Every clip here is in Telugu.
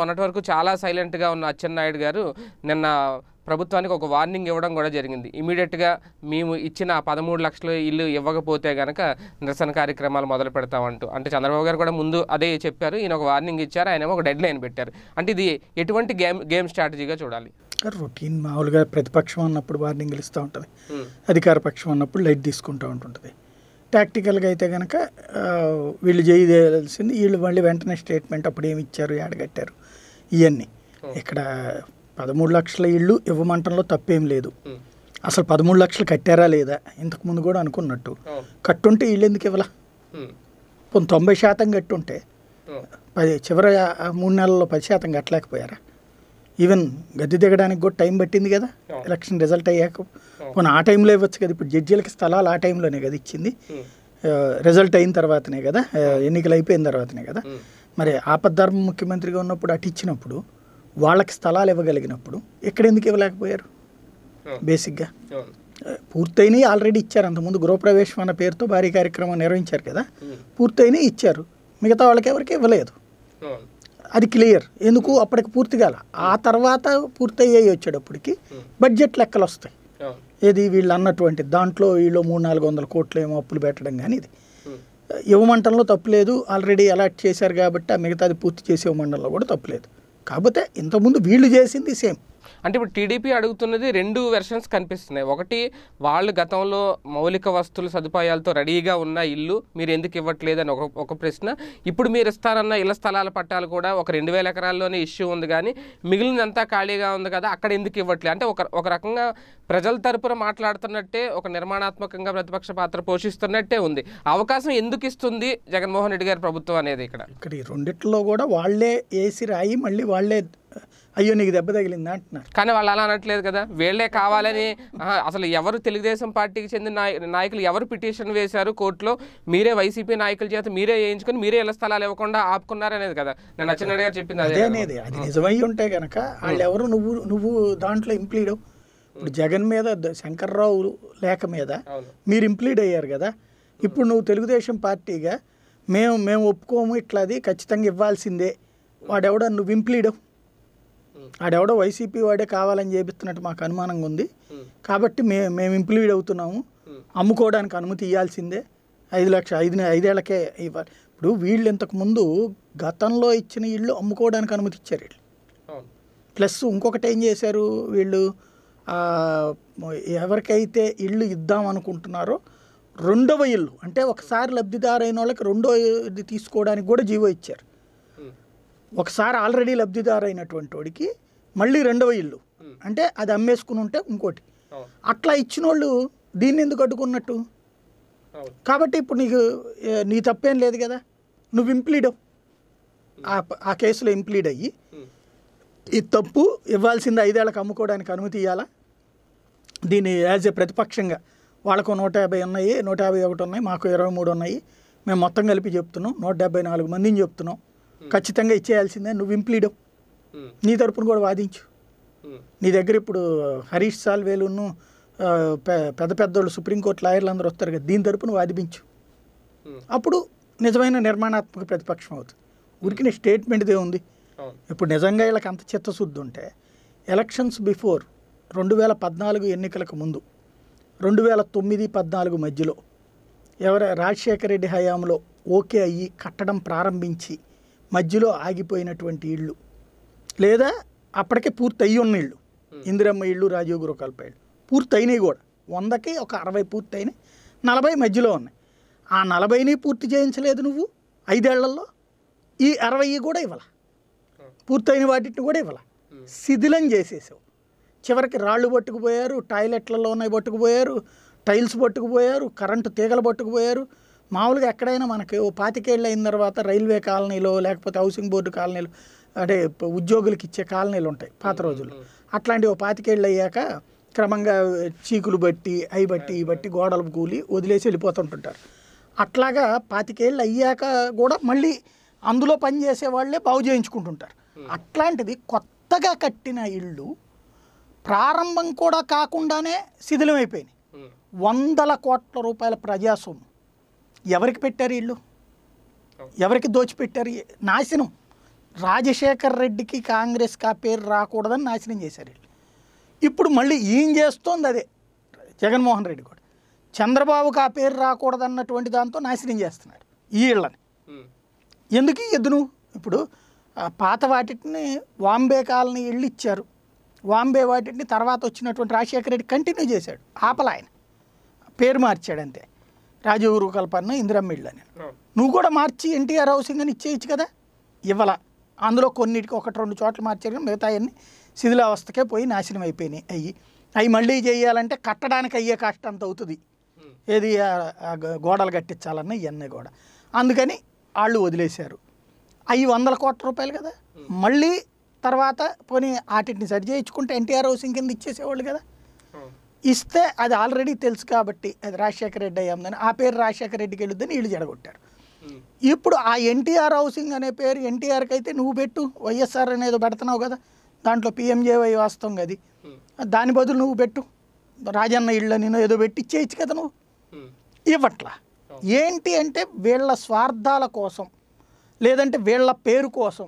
మొన్నటి వరకు చాలా సైలెంట్గా ఉన్న అచ్చెన్నాయుడు గారు నిన్న ప్రభుత్వానికి ఒక వార్నింగ్ ఇవ్వడం కూడా జరిగింది ఇమీడియట్గా మేము ఇచ్చిన పదమూడు లక్షల ఇల్లు ఇవ్వకపోతే కనుక నిరసన కార్యక్రమాలు మొదలు పెడతామంటూ అంటే చంద్రబాబు గారు కూడా ముందు అదే చెప్పారు ఈయన ఒక వార్నింగ్ ఇచ్చారు ఆయన ఒక డెడ్ లైన్ పెట్టారు అంటే ఇది ఎటువంటి గేమ్ గేమ్ స్ట్రాటజీగా చూడాలి రొటీన్ మామూలుగా ప్రతిపక్షం అన్నప్పుడు వార్నింగ్లు ఇస్తూ ఉంటుంది hmm. అధికార పక్షం అన్నప్పుడు లైట్ తీసుకుంటూ ఉంటుంటుంది ప్రాక్టికల్గా అయితే కనుక వీళ్ళు చేయదేయాల్సింది వీళ్ళు మళ్ళీ వెంటనే స్టేట్మెంట్ అప్పుడు ఏమి ఇచ్చారు ఏడగట్టారు ఇవన్నీ ఇక్కడ పదమూడు లక్షల ఇళ్ళు ఇవ్వమంటంలో తప్పేం లేదు అసలు పదమూడు లక్షలు కట్టారా లేదా ఇంతకుముందు కూడా అనుకున్నట్టు కట్టుంటే ఇల్లు ఎందుకు ఇవ్వాల పోనీ తొంభై శాతం కట్టుంటే పది చివరి మూడు నెలల్లో పది శాతం కట్టలేకపోయారా ఈవెన్ గది దిగడానికి కూడా టైం పట్టింది కదా ఎలక్షన్ రిజల్ట్ అయ్యాక మనం ఆ టైంలో ఇవ్వచ్చు కదా ఇప్పుడు జడ్జీలకి స్థలాలు ఆ టైంలోనే కదా ఇచ్చింది రిజల్ట్ hmm. అయిన తర్వాతనే కదా ఎన్నికలు అయిపోయిన తర్వాతనే కదా hmm. మరి ఆపద్ధర్మ ముఖ్యమంత్రిగా ఉన్నప్పుడు అటు ఇచ్చినప్పుడు వాళ్ళకి స్థలాలు ఇవ్వగలిగినప్పుడు ఎక్కడ ఎందుకు ఇవ్వలేకపోయారు బేసిక్గా hmm. పూర్తయినవి ఆల్రెడీ ఇచ్చారు అంతకుముందు గృహప్రవేశం అన్న పేరుతో భారీ కార్యక్రమం నిర్వహించారు కదా పూర్తయినవి ఇచ్చారు మిగతా వాళ్ళకి ఎవరికి ఇవ్వలేదు అది క్లియర్ ఎందుకు అప్పటికి పూర్తి కాల ఆ తర్వాత పూర్తయ్యాయి వచ్చేటప్పటికి బడ్జెట్ లెక్కలు వస్తాయి ఏది వీళ్ళు అన్నటువంటి దాంట్లో వీళ్ళు మూడు నాలుగు వందల కోట్లు ఏమో అప్పులు పెట్టడం కానీ ఇది ఇవ్వమంటంలో తప్పులేదు ఆల్రెడీ అలాట్ చేశారు కాబట్టి ఆ మిగతాది పూర్తి చేసే ఇవ్వమండలంలో కూడా తప్పులేదు కాకపోతే ఇంతకుముందు వీళ్ళు చేసింది సేమ్ అంటే ఇప్పుడు టీడీపీ అడుగుతున్నది రెండు వెర్షన్స్ కనిపిస్తున్నాయి ఒకటి వాళ్ళు గతంలో మౌలిక వస్తువుల సదుపాయాలతో రెడీగా ఉన్న ఇల్లు మీరు ఎందుకు అని ఒక ఒక ప్రశ్న ఇప్పుడు మీరు ఇస్తారన్న ఇళ్ల స్థలాల పట్టాలు కూడా ఒక రెండు వేల ఎకరాల్లోనే ఇష్యూ ఉంది కానీ మిగిలినంతా ఖాళీగా ఉంది కదా అక్కడ ఎందుకు ఇవ్వట్లేదు అంటే ఒక ఒక రకంగా ప్రజల తరపున మాట్లాడుతున్నట్టే ఒక నిర్మాణాత్మకంగా ప్రతిపక్ష పాత్ర పోషిస్తున్నట్టే ఉంది అవకాశం ఎందుకు ఇస్తుంది జగన్మోహన్ రెడ్డి గారి ప్రభుత్వం అనేది ఇక్కడ ఇక్కడ ఈ రెండిట్లో కూడా వాళ్లే ఏసి రాయి మళ్ళీ వాళ్లే అయ్యో నీకు దెబ్బ తగిలింది అంటున్నారు కానీ వాళ్ళు అలా అనట్లేదు కదా వీళ్ళే కావాలని అసలు ఎవరు తెలుగుదేశం పార్టీకి చెందిన నాయకులు ఎవరు పిటిషన్ వేశారు కోర్టులో మీరే వైసీపీ నాయకుల చేత మీరే వేయించుకుని మీరే ఇళ్ల స్థలాలు ఇవ్వకుండా ఆపుకున్నారనేది కదా నేను నచ్చినట్టుగా చెప్పింది అదే అనేది అది నిజమై ఉంటే కనుక వాళ్ళు ఎవరు నువ్వు నువ్వు దాంట్లో ఇంప్లీడు ఇప్పుడు జగన్ మీద శంకర్రావు లేఖ మీద మీరు ఇంప్లీడ్ అయ్యారు కదా ఇప్పుడు నువ్వు తెలుగుదేశం పార్టీగా మేము మేము ఒప్పుకోము ఇట్లా అది ఖచ్చితంగా ఇవ్వాల్సిందే వాడెవడో నువ్వు ఇంప్లీడవు ఆడెవడో వైసీపీ వాడే కావాలని చేపిస్తున్నట్టు మాకు అనుమానంగా ఉంది కాబట్టి మే మేము ఇంప్లీడ్ అవుతున్నాము అమ్ముకోవడానికి అనుమతి ఇవ్వాల్సిందే ఐదు లక్ష ఐదు ఐదేళ్లకే ఇవ్వాలి ఇప్పుడు వీళ్ళు ఇంతకుముందు గతంలో ఇచ్చిన ఇళ్ళు అమ్ముకోవడానికి అనుమతి ఇచ్చారు వీళ్ళు ప్లస్ ఇంకొకటి ఏం చేశారు వీళ్ళు ఎవరికైతే ఇల్లు ఇద్దాం అనుకుంటున్నారో రెండవ ఇల్లు అంటే ఒకసారి లబ్ధిదారైన వాళ్ళకి రెండో ఇది తీసుకోవడానికి కూడా జీవో ఇచ్చారు hmm. ఒకసారి ఆల్రెడీ లబ్ధిదారైనటువంటి వాడికి మళ్ళీ రెండవ ఇల్లు hmm. అంటే అది అమ్మేసుకుని ఉంటే ఇంకోటి అట్లా ఇచ్చిన వాళ్ళు దీన్ని ఎందుకు అడ్డుకున్నట్టు కాబట్టి ఇప్పుడు నీకు నీ తప్పేం లేదు కదా నువ్వు ఇంప్లీడవు hmm. ఆ కేసులో ఇంప్లీడ్ అయ్యి ఈ తప్పు ఇవ్వాల్సింది ఐదేళ్లకు అమ్ముకోవడానికి అనుమతి ఇవ్వాలా దీన్ని యాజ్ ఏ ప్రతిపక్షంగా వాళ్ళకు నూట యాభై ఉన్నాయి నూట యాభై ఒకటి ఉన్నాయి మాకు ఇరవై మూడు ఉన్నాయి మేము మొత్తం కలిపి చెప్తున్నాం నూట డెబ్బై నాలుగు మందిని చెప్తున్నాం ఖచ్చితంగా ఇచ్చేయాల్సిందే నువ్వు ఇంప్లీడం నీ తరపున కూడా వాదించు నీ దగ్గర ఇప్పుడు హరీష్ సాల్వేలును పెద్ద పెద్దోళ్ళు సుప్రీంకోర్టు లాయర్లు అందరూ వస్తారు కదా దీని తరపున వాదిపించు అప్పుడు నిజమైన నిర్మాణాత్మక ప్రతిపక్షం అవుతుంది ఉరికిన స్టేట్మెంట్దే ఉంది ఇప్పుడు నిజంగా వీళ్ళకి అంత చిత్తశుద్ధి ఉంటే ఎలక్షన్స్ బిఫోర్ రెండు వేల పద్నాలుగు ఎన్నికలకు ముందు రెండు వేల తొమ్మిది పద్నాలుగు మధ్యలో ఎవరు రాజశేఖర రెడ్డి హయాంలో ఓకే అయ్యి కట్టడం ప్రారంభించి మధ్యలో ఆగిపోయినటువంటి ఇళ్ళు లేదా అప్పటికే పూర్తి అయ్యి ఉన్న ఇళ్ళు ఇందిరమ్మ ఇళ్ళు రాజీవ్ గురుకల్ప ఇళ్ళు పూర్తి కూడా వందకి ఒక అరవై పూర్తి అయినాయి నలభై మధ్యలో ఉన్నాయి ఆ నలభైని పూర్తి చేయించలేదు నువ్వు ఐదేళ్లలో ఈ అరవై కూడా ఇవ్వాలి పూర్తయిన వాటిని కూడా ఇవ్వాల శిథిలం చేసేసావు చివరికి రాళ్ళు పట్టుకుపోయారు టాయిలెట్లలో ఉన్నాయి పట్టుకుపోయారు టైల్స్ పట్టుకుపోయారు కరెంటు తీగలు పట్టుకుపోయారు మామూలుగా ఎక్కడైనా మనకి ఓ పాతికేళ్ళు అయిన తర్వాత రైల్వే కాలనీలో లేకపోతే హౌసింగ్ బోర్డు కాలనీలు అంటే ఉద్యోగులకు ఇచ్చే కాలనీలు ఉంటాయి పాత రోజుల్లో అట్లాంటి ఓ పాతికేళ్ళు అయ్యాక క్రమంగా చీకులు బట్టి అవి బట్టి ఈ బట్టి గోడలు కూలి వదిలేసి వెళ్ళిపోతుంటుంటారు అట్లాగా పాతికేళ్ళు అయ్యాక కూడా మళ్ళీ అందులో పనిచేసే వాళ్ళే బాగు చేయించుకుంటుంటారు అట్లాంటిది కొత్తగా కట్టిన ఇళ్ళు ప్రారంభం కూడా కాకుండానే శిథిలమైపోయినాయి వందల కోట్ల రూపాయల ప్రజాసొమ్ము ఎవరికి పెట్టారు ఇల్లు ఎవరికి దోచిపెట్టారు నాశనం రాజశేఖర్ రెడ్డికి కాంగ్రెస్ ఆ పేరు రాకూడదని నాశనం చేశారు వీళ్ళు ఇప్పుడు మళ్ళీ ఏం చేస్తోంది అదే జగన్మోహన్ రెడ్డి కూడా చంద్రబాబుకి ఆ పేరు రాకూడదన్నటువంటి దాంతో నాశనం చేస్తున్నాడు ఈ ఇళ్ళని ఎందుకు ఎద్దును ఇప్పుడు పాత వాటిని వాంబే కాలనీ ఇళ్ళు ఇచ్చారు వాంబే వాటిని తర్వాత వచ్చినటువంటి రాజశేఖర రెడ్డి కంటిన్యూ చేశాడు ఆపల ఆయన పేరు మార్చాడు అంతే రాజగురు కల్పన్న ఇందిరమ్మ ఇళ్ళు అని నువ్వు కూడా మార్చి ఎన్టీఆర్ హౌసింగ్ అని ఇచ్చేయచ్చు కదా ఇవ్వాల అందులో కొన్నిటికి ఒకటి రెండు చోట్ల మార్చారు మిగతా అన్ని శిథిలావస్థకే పోయి నాశనం అయిపోయినాయి అయ్యి అవి మళ్ళీ చేయాలంటే కట్టడానికి అయ్యే కష్టం అంత అవుతుంది ఏది గోడలు కట్టించాలన్న ఇవన్నీ కూడా అందుకని వాళ్ళు వదిలేశారు ఐదు వందల కోట్ల రూపాయలు కదా మళ్ళీ తర్వాత పోనీ వాటిని సరి చేయించుకుంటే ఎన్టీఆర్ హౌసింగ్ కింద ఇచ్చేసేవాళ్ళు కదా ఇస్తే అది ఆల్రెడీ తెలుసు కాబట్టి అది రాజశేఖర రెడ్డి అయ్యామని ఆ పేరు రాజశేఖర రెడ్డికి వెళ్ళొద్దని వీళ్ళు జడగొట్టారు ఇప్పుడు ఆ ఎన్టీఆర్ హౌసింగ్ అనే పేరు ఎన్టీఆర్కి అయితే నువ్వు పెట్టు వైఎస్ఆర్ అనేది పెడుతున్నావు కదా దాంట్లో పిఎంజేవై వాస్తవం అది దాని బదులు నువ్వు పెట్టు రాజన్న ఇళ్ళ నేను ఏదో పెట్టి ఇచ్చేయచ్చు కదా నువ్వు ఇవ్వట్లా ఏంటి అంటే వీళ్ళ స్వార్థాల కోసం లేదంటే వీళ్ళ పేరు కోసం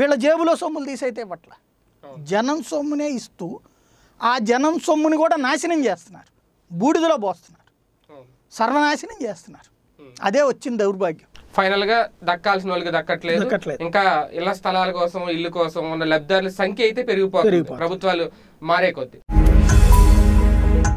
వీళ్ళ జేబులో సొమ్ములు తీసైతే ఇవ్వట్ల జనం సొమ్మునే ఇస్తూ ఆ జనం సొమ్ముని కూడా నాశనం చేస్తున్నారు బూడిదలో పోస్తున్నారు సర్వనాశనం చేస్తున్నారు అదే వచ్చింది దౌర్భాగ్యం ఫైనల్ గా దక్కాల్సిన వాళ్ళకి దక్కట్లేదు ఇంకా ఇళ్ల స్థలాల కోసం ఇల్లు కోసం ఉన్న లబ్ధిదారుల సంఖ్య అయితే పెరిగిపోతుంది ప్రభుత్వాలు మారే కొద్దీ